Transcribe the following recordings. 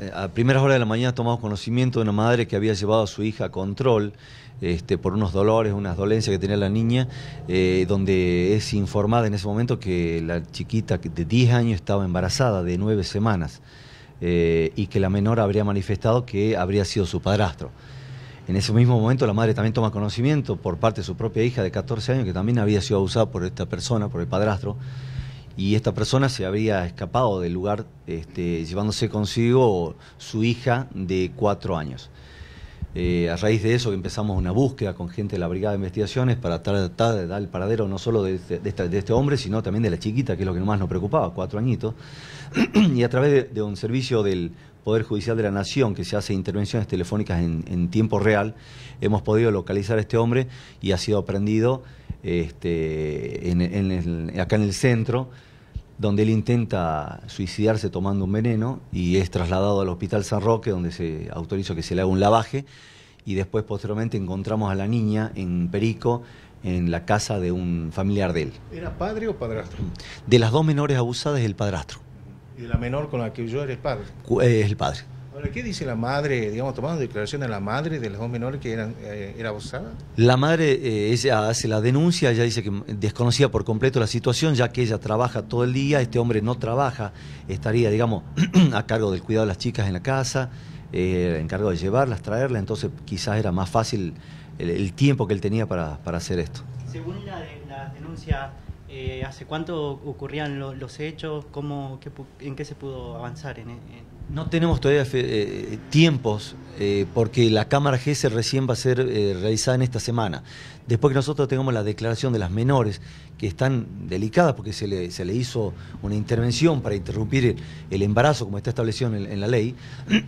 Eh, a primeras horas de la mañana tomamos conocimiento de una madre que había llevado a su hija a control este, por unos dolores, unas dolencias que tenía la niña, eh, donde es informada en ese momento que la chiquita de 10 años estaba embarazada de 9 semanas eh, y que la menor habría manifestado que habría sido su padrastro. En ese mismo momento la madre también toma conocimiento por parte de su propia hija de 14 años que también había sido abusada por esta persona, por el padrastro y esta persona se habría escapado del lugar este, llevándose consigo su hija de cuatro años. Eh, a raíz de eso empezamos una búsqueda con gente de la Brigada de Investigaciones para tratar de dar el paradero no solo de este, este hombre, sino también de la chiquita, que es lo que más nos preocupaba, cuatro añitos. y a través de, un servicio del Poder Judicial de la Nación, que se hace intervenciones telefónicas en, en tiempo real, hemos podido localizar a este hombre y ha sido aprendido este, en, acá en el centro, donde él intenta suicidarse tomando un veneno y es trasladado al Hospital San Roque, donde se autoriza que se le haga un lavaje. Y después, posteriormente, encontramos a la niña en Perico, en la casa de un familiar de él. ¿Era padre o padrastro? De las dos menores abusadas, el padrastro. ¿Y de la menor con la que yo el padre? Eh, es el padre. Ahora, ¿qué dice la madre, digamos, tomando declaración de la madre de los dos menores que eran eh, era abusada? La madre eh, hace la denuncia, ella dice que desconocía por completo la situación, ya que ella trabaja todo el día, este hombre no trabaja, estaría, digamos, a cargo del cuidado de las chicas en la casa, eh, encargado de llevarlas, traerlas, entonces quizás era más fácil el, tiempo que él tenía para, hacer esto. Según la denuncia. Eh, ¿hace cuánto ocurrían los hechos? ¿Cómo, ¿En qué se pudo avanzar? No tenemos todavía eh, tiempos eh, porque la Cámara GS recién va a ser realizada en esta semana. Después que nosotros tengamos la declaración de las menores, que están delicadas porque se le, hizo una intervención para interrumpir el, embarazo, como está establecido en, la ley,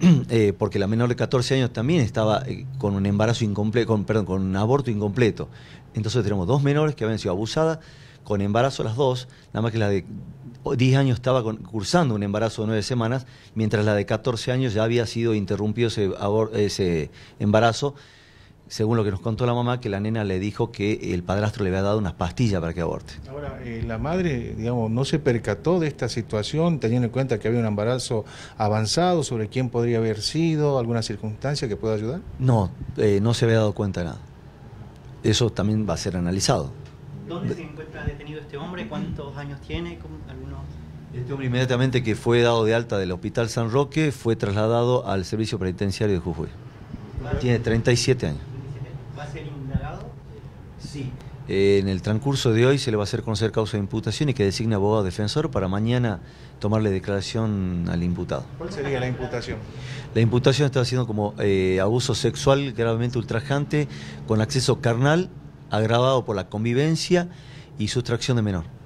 porque la menor de 14 años también estaba con un embarazo incompleto, perdón, con un aborto incompleto. Entonces tenemos dos menores que habían sido abusadas con embarazo las dos, nada más que la de 10 años estaba cursando un embarazo de 9 semanas, mientras la de 14 años ya había sido interrumpido ese, embarazo, según lo que nos contó la mamá, que la nena le dijo que el padrastro le había dado unas pastillas para que aborte. Ahora, eh, la madre, digamos, no se percató de esta situación, teniendo en cuenta que había un embarazo avanzado, sobre quién podría haber sido, alguna circunstancia que pueda ayudar. No, eh, no se había dado cuenta de nada. Eso también va a ser analizado. ¿Dónde se encuentra detenido este hombre? ¿Cuántos años tiene? Este hombre inmediatamente que fue dado de alta del Hospital San Roque fue trasladado al Servicio Penitenciario de Jujuy. Tiene 37 años. ¿Va a ser indagado? Sí. en el transcurso de hoy se le va a hacer conocer causa de imputación y que designe abogado defensor para mañana tomarle declaración al imputado. ¿Cuál sería la imputación? La imputación está siendo como eh, abuso sexual gravemente ultrajante con acceso carnal agravado por la convivencia y sustracción de menor.